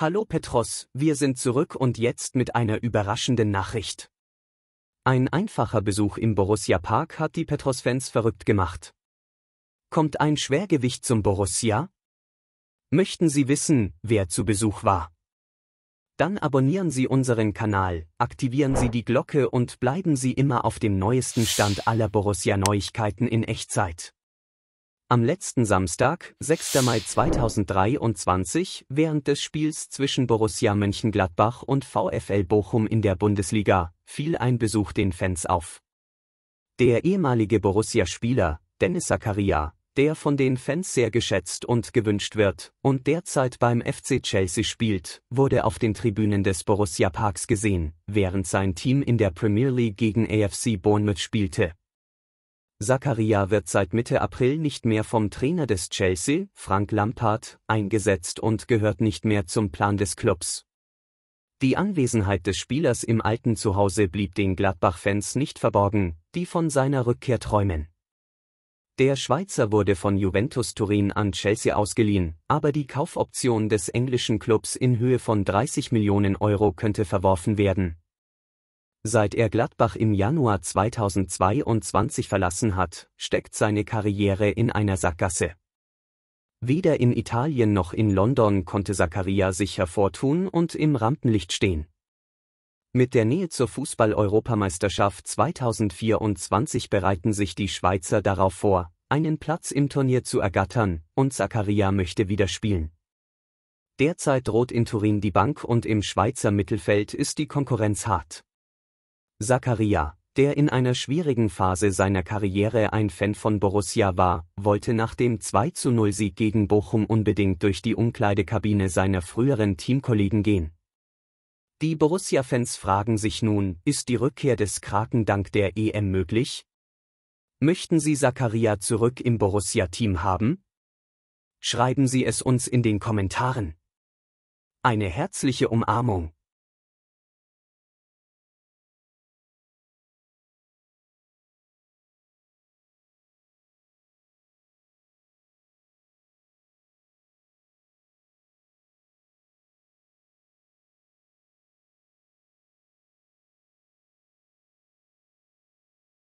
Hallo Petros, wir sind zurück und jetzt mit einer überraschenden Nachricht. Ein einfacher Besuch im Borussia Park hat die Petros-Fans verrückt gemacht. Kommt ein Schwergewicht zum Borussia? Möchten Sie wissen, wer zu Besuch war? Dann abonnieren Sie unseren Kanal, aktivieren Sie die Glocke und bleiben Sie immer auf dem neuesten Stand aller Borussia-Neuigkeiten in Echtzeit. Am letzten Samstag, 6. Mai 2023, während des Spiels zwischen Borussia Mönchengladbach und VfL Bochum in der Bundesliga, fiel ein Besuch den Fans auf. Der ehemalige Borussia-Spieler, Dennis Zakaria, der von den Fans sehr geschätzt und gewünscht wird und derzeit beim FC Chelsea spielt, wurde auf den Tribünen des Borussia Parks gesehen, während sein Team in der Premier League gegen AFC Bournemouth spielte. Zakaria wird seit Mitte April nicht mehr vom Trainer des Chelsea, Frank Lampard, eingesetzt und gehört nicht mehr zum Plan des Clubs. Die Anwesenheit des Spielers im alten Zuhause blieb den Gladbach-Fans nicht verborgen, die von seiner Rückkehr träumen. Der Schweizer wurde von Juventus Turin an Chelsea ausgeliehen, aber die Kaufoption des englischen Clubs in Höhe von 30 Millionen Euro könnte verworfen werden, Seit er Gladbach im Januar 2022 verlassen hat, steckt seine Karriere in einer Sackgasse. Weder in Italien noch in London konnte Zakaria sich hervortun und im Rampenlicht stehen. Mit der Nähe zur Fußball-Europameisterschaft 2024 bereiten sich die Schweizer darauf vor, einen Platz im Turnier zu ergattern, und Zakaria möchte wieder spielen. Derzeit droht in Turin die Bank und im Schweizer Mittelfeld ist die Konkurrenz hart. Zakaria, der in einer schwierigen Phase seiner Karriere ein Fan von Borussia war, wollte nach dem 2-0-Sieg gegen Bochum unbedingt durch die Umkleidekabine seiner früheren Teamkollegen gehen. Die Borussia-Fans fragen sich nun, ist die Rückkehr des Kraken dank der EM möglich? Möchten Sie Zakaria zurück im Borussia-Team haben? Schreiben Sie es uns in den Kommentaren. Eine herzliche Umarmung.